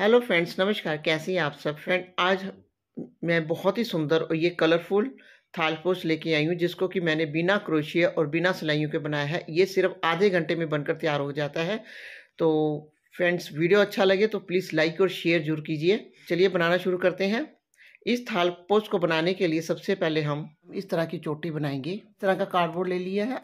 hello friends नमस्कार कैसे हैं आप सब फ्रेंड आज मैं बहुत ही सुंदर और ये कलरफुल थालपोस लेके आई हूँ जिसको कि मैंने बिना क्रोशिया और बिना सिलाइयों के बनाया है ये सिर्फ आधे घंटे में बनकर तैयार हो जाता है तो फ्रेंड्स वीडियो अच्छा लगे तो प्लीज़ लाइक और शेयर जरूर कीजिए चलिए बनाना शुरू करते हैं इस थाल पोस्ट को बनाने के लिए सबसे पहले हम इस तरह की चोटी बनाएंगे इस तरह का कार्डबोर्ड ले लिया है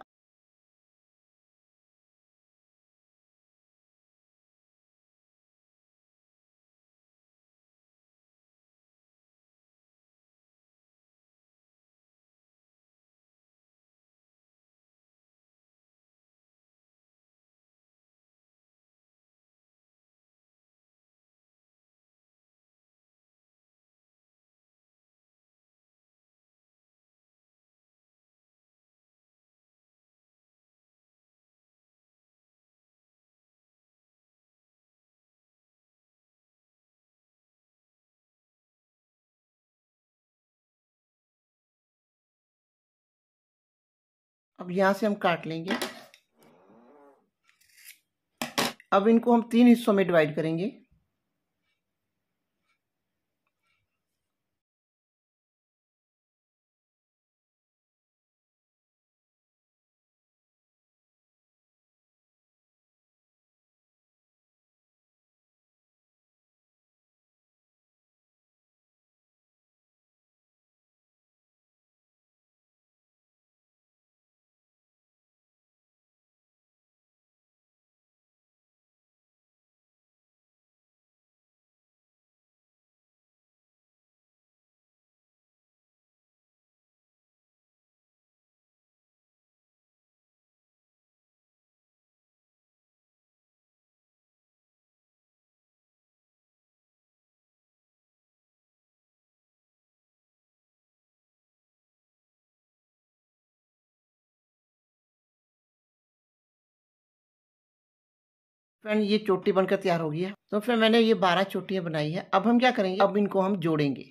अब यहाँ से हम काट लेंगे अब इनको हम तीन हिस्सों में डिवाइड करेंगे फ्रेंड ये चोटी बनकर तैयार हो गई है तो फिर मैंने ये बारह चोटियाँ बनाई है अब हम क्या करेंगे अब इनको हम जोड़ेंगे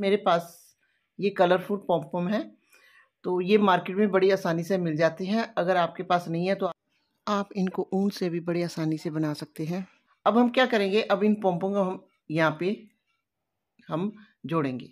मेरे पास ये कलरफुल पॉपकॉर्न है तो ये मार्केट में बड़ी आसानी से मिल जाते हैं अगर आपके पास नहीं है तो आप इनको ऊन से भी बड़ी आसानी से बना सकते हैं अब हम क्या करेंगे अब इन पॉम्पों को हम यहाँ पे हम जोड़ेंगे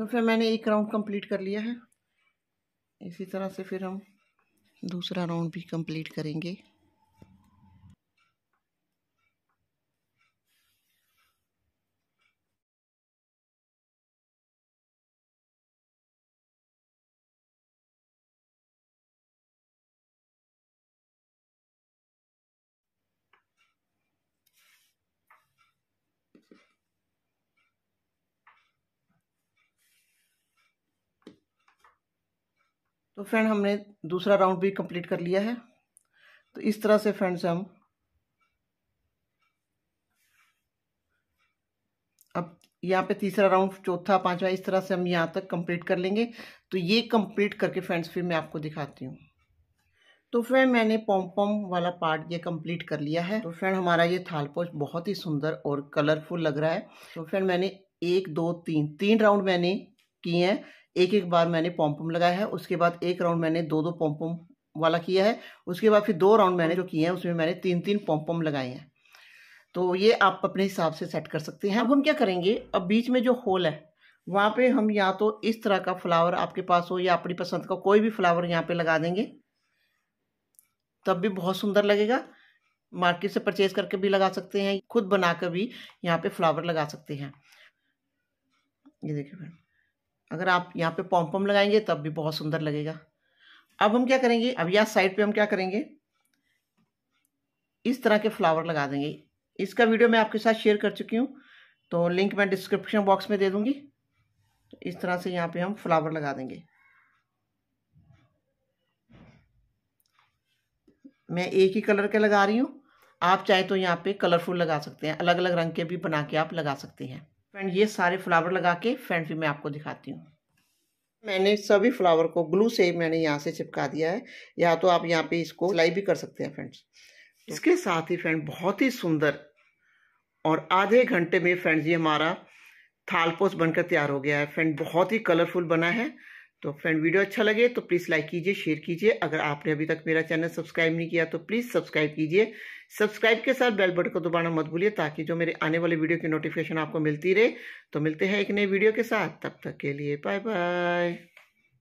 तो फिर मैंने एक राउंड कंप्लीट कर लिया है इसी तरह से फिर हम दूसरा राउंड भी कंप्लीट करेंगे तो फ्रेंड हमने दूसरा राउंड भी कंप्लीट कर लिया है तो इस तरह से फ्रेंड्स हम अब यहाँ पे तीसरा राउंड चौथा पांचवा इस तरह से हम यहाँ तक कंप्लीट कर लेंगे तो ये कंप्लीट करके फ्रेंड्स फिर मैं आपको दिखाती हूँ तो फ्रेंड मैंने पॉम पॉम वाला पार्ट ये कंप्लीट कर लिया है तो फ्रेंड हमारा ये थाल पोच बहुत ही सुंदर और कलरफुल लग रहा है तो फ्रेंड मैंने एक दो तीन तीन राउंड मैंने किए हैं एक एक बार मैंने पॉम्पम लगाया है उसके बाद एक राउंड मैंने दो दो पॉम्पम वाला किया है उसके बाद फिर दो राउंड मैंने जो किए हैं उसमें मैंने तीन तीन पॉम्पम लगाए हैं तो ये आप अपने हिसाब से सेट कर सकते हैं अब हम क्या करेंगे अब बीच में जो होल है वहाँ पे हम या तो इस तरह का फ्लावर आपके पास हो या अपनी पसंद का कोई भी फ्लावर यहाँ पे लगा देंगे तब भी बहुत सुंदर लगेगा मार्केट से परचेज करके भी लगा सकते हैं खुद बनाकर भी यहाँ पे फ्लावर लगा सकते हैं ये देखिए मैडम अगर आप यहाँ पे पॉम्पम लगाएंगे तब भी बहुत सुंदर लगेगा अब हम क्या करेंगे अब यहाँ साइड पे हम क्या करेंगे इस तरह के फ्लावर लगा देंगे इसका वीडियो मैं आपके साथ शेयर कर चुकी हूँ तो लिंक मैं डिस्क्रिप्शन बॉक्स में दे दूँगी तो इस तरह से यहाँ पे हम फ्लावर लगा देंगे मैं एक ही कलर के लगा रही हूँ आप चाहे तो यहाँ पे कलरफुल लगा सकते हैं अलग अलग रंग के भी बना के आप लगा सकते हैं फ्रेंड ये सारे फ्लावर लगा के फ्रेंड भी मैं आपको दिखाती हूँ मैंने सभी फ्लावर को ग्लू से मैंने यहाँ से चिपका दिया है या तो आप यहाँ पे इसको सिलाई भी कर सकते हैं फ्रेंड्स तो इसके साथ ही फ्रेंड बहुत ही सुंदर और आधे घंटे में फ्रेंड्स ये हमारा थालपोस बनकर तैयार हो गया है फ्रेंड बहुत ही कलरफुल बना है तो फ्रेंड वीडियो अच्छा लगे तो प्लीज़ लाइक कीजिए शेयर कीजिए अगर आपने अभी तक मेरा चैनल सब्सक्राइब नहीं किया तो प्लीज़ सब्सक्राइब कीजिए सब्सक्राइब के साथ बेल बटन को दोबारा मत भूलिए ताकि जो मेरे आने वाले वीडियो की नोटिफिकेशन आपको मिलती रहे तो मिलते हैं एक नई वीडियो के साथ तब तक के लिए बाय बाय